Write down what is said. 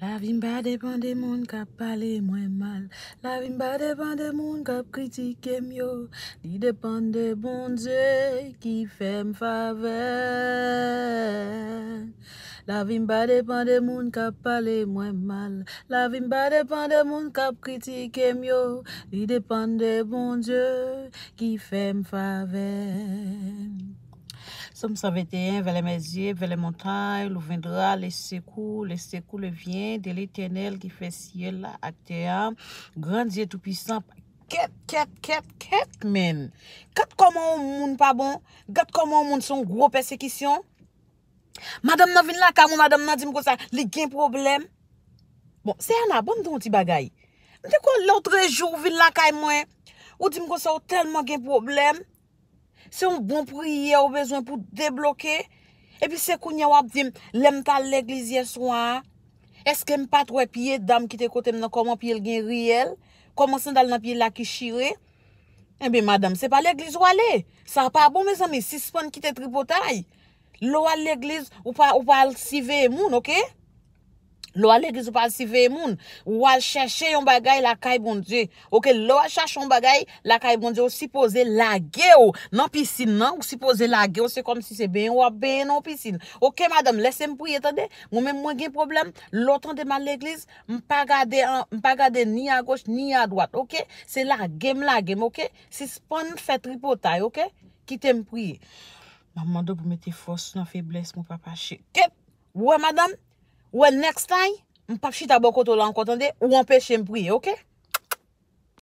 Lavin ba depande moun kap pale mwen mal, Lavin ba depande moun kap kritike myo, Li depande bon Dje Ki Fem Faven, Lavin ba depande moun kap pale mwen mal, Lavin ba depande moun kap kritike myo, Li depande bon Dje Ki Fem Faven, Somme 121, vele meziye, vele montay, lou vendra, lese kou, lese kou le vyen, deli tenel ki fesye la, ateyam, grandye tout pisamp, ket, ket, ket, ket men. Ket koman ou moun pa bon, ket koman ou moun son gro persekisyon. Madame nan vin lakay moun, madame nan dim kosa, li gen problem. Bon, se yana, bon don ti bagay. Mwen te kon loutre jou vin lakay mwen, ou dim kosa ou telman gen problem. Se yon bon priye ou bezwen pou deblokè? E pi se kounye wap di m, lem tal l'eglizye swan? Eske m patwe piye dam kite kote m nan koman piye lgen riyel? Koman san dal nan piye laki shire? E bi madame, se pa l'egliz wale? Sa pa bon me zanme, sispan kite tripotay? Lo wale l'egliz ou pa al sive moun, oke? Lo a l'Eglise ou pal si vey moun. Ou al chache yon bagay la kaybondje. Ou ke lo a chache yon bagay la kaybondje. Ou sipoze la ge ou nan pisine nan. Ou sipoze la ge ou se kom si se ben ou a ben nan pisine. Ou ke madame, lese mpouye tande. Mwen men mwen gen problem. Lo tande man l'Eglise, mpa gade ni a goch ni a dwat. Ou ke, se la gem la gem. Ou ke, se spon fè tripo tay. Ou ke, kite mpouye. Mamando pou mète fos nan febles mwen papache. Kep, ou e madame. Well, next time, mpap shi tabo koto la an kontande, ou an peche mpouye, okey?